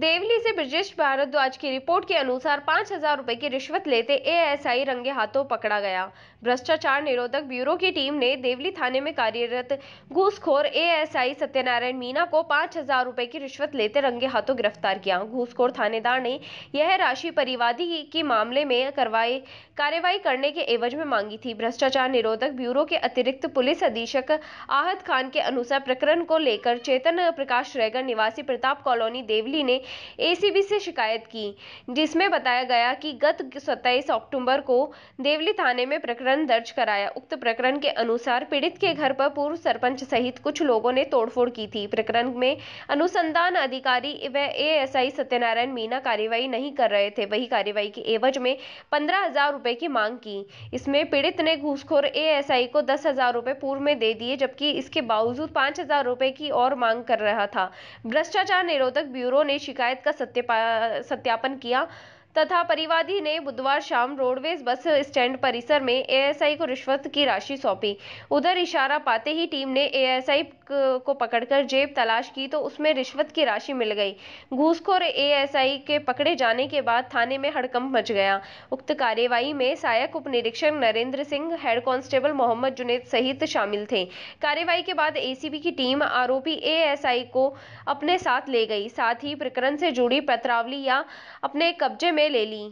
देवली से ब्रजेश भारद्वाज की रिपोर्ट के अनुसार पांच हजार रुपए की रिश्वत लेते एएसआई रंगे हाथों पकड़ा गया भ्रष्टाचार निरोधक ब्यूरो की टीम ने देवली थाने में कार्यरत घूसखोर एएसआई सत्यनारायण मीना को पांच हजार रुपए की रिश्वत लेते रंगे हाथों गिरफ्तार किया घूसखोर थानेदार ने यह राशि परिवादी के मामले में करवाए कार्यवाही करने के एवज में मांगी थी भ्रष्टाचार निरोधक ब्यूरो के अतिरिक्त पुलिस अधीक्षक आहत खान के अनुसार प्रकरण को लेकर चेतन प्रकाश रैगर निवासी प्रताप कॉलोनी देवली ने एसीबी से शिकायत की जिसमें बताया गया कि गत 27 अक्टूबर को देवली थाने में प्रकरण दर्ज कराया उक्त प्रकरण के अनुसार पीड़ित के घर पर पूर्व सरपंच सहित कुछ लोगों ने तोड़फोड़ की थी प्रकरण में अनुसंधान अधिकारी व ए सत्यनारायण मीना कार्यवाही नहीं कर रहे थे वही कार्यवाही के एवज में पंद्रह हजार की मांग की इसमें पीड़ित ने घूसखोर ए को दस हजार पूर्व में दे दिए जबकि इसके बावजूद पांच हजार रुपए की और मांग कर रहा था भ्रष्टाचार निरोधक ब्यूरो ने शिकायत का सत्यापन किया तथा परिवादी ने बुधवार शाम रोडवेज बस स्टैंड परिसर में एएसआई को रिश्वत की राशि सौंपी उधर इशारा पाते ही टीम ने एएसआई को पकड़कर जेब तलाश की तो उसमें रिश्वत की राशि मिल गई घूसखोर एएसआई के पकड़े जाने के बाद थाने में हड़कंप मच गया उक्त कार्यवाही में सहायक उप निरीक्षक नरेंद्र सिंह हेड कांस्टेबल मोहम्मद जुनेद सहित शामिल थे कार्यवाही के बाद एसीबी की टीम आरोपी आई को अपने साथ ले गई साथ ही प्रकरण से जुड़ी पत्रावली या अपने कब्जे में ले ली